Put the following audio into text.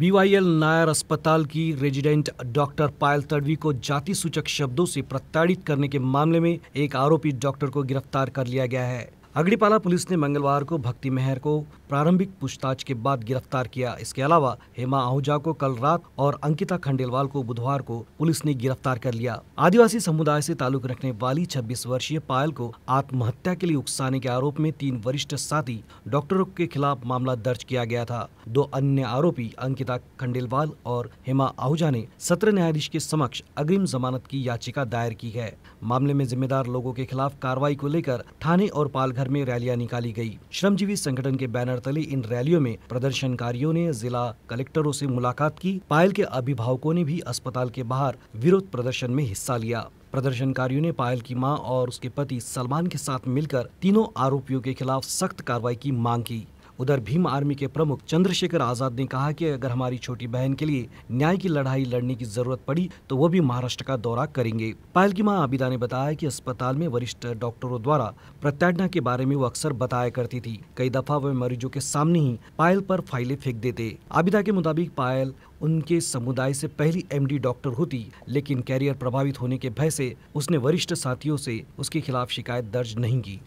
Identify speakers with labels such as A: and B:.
A: बीवाईएल नायर अस्पताल की resident doctor पायल तड़वी को जाति सूचक शब्दों से प्रताड़ित करने के मामले में एक आरोपी डॉक्टर को गिरफ्तार कर लिया गया है अगड़ीपाला पुलिस ने मंगलवार को भक्ति मेहर को प्रारंभिक पूछताछ के बाद गिरफ्तार किया इसके अलावा हेमा आहूजा को कल रात और अंकिता खंडेलवाल को बुधवार को पुलिस ने गिरफ्तार कर लिया आदिवासी समुदाय से ताल्लुक रखने वाली 26 वर्षीय पायल को आत्महत्या के लिए उकसाने के आरोप में तीन वरिष्ठ साथी डॉक्टरों के खिलाफ मामला दर्ज किया गया था दो अन्य आरोपी अंकिता खंडेलवाल और हेमा आहूजा ने सत्र न्यायाधीश के समक्ष अग्रिम जमानत की याचिका दायर की है मामले में जिम्मेदार लोगों के खिलाफ कार्रवाई को लेकर थाने और पालघर भर में रैलियां निकाली गयी श्रमजीवी संगठन के बैनर तले इन रैलियों में प्रदर्शनकारियों ने जिला कलेक्टरों ऐसी मुलाकात की पायल के अभिभावकों ने भी अस्पताल के बाहर विरोध प्रदर्शन में हिस्सा लिया प्रदर्शनकारियों ने पायल की मां और उसके पति सलमान के साथ मिलकर तीनों आरोपियों के खिलाफ सख्त कार्रवाई की मांग की उधर भीम आर्मी के प्रमुख चंद्रशेखर आजाद ने कहा कि अगर हमारी छोटी बहन के लिए न्याय की लड़ाई लड़ने की जरूरत पड़ी तो वो भी महाराष्ट्र का दौरा करेंगे पायल की माँ आबिदा ने बताया कि अस्पताल में वरिष्ठ डॉक्टरों द्वारा प्रत्याटना के बारे में वो अक्सर बताया करती थी कई दफा वे मरीजों के सामने ही पायल पर फाइलें फेंक देते आबिदा के मुताबिक पायल उनके समुदाय से पहली एमडी डॉक्टर होती लेकिन कैरियर प्रभावित होने के भय से उसने वरिष्ठ साथियों से उसके खिलाफ शिकायत दर्ज नहीं की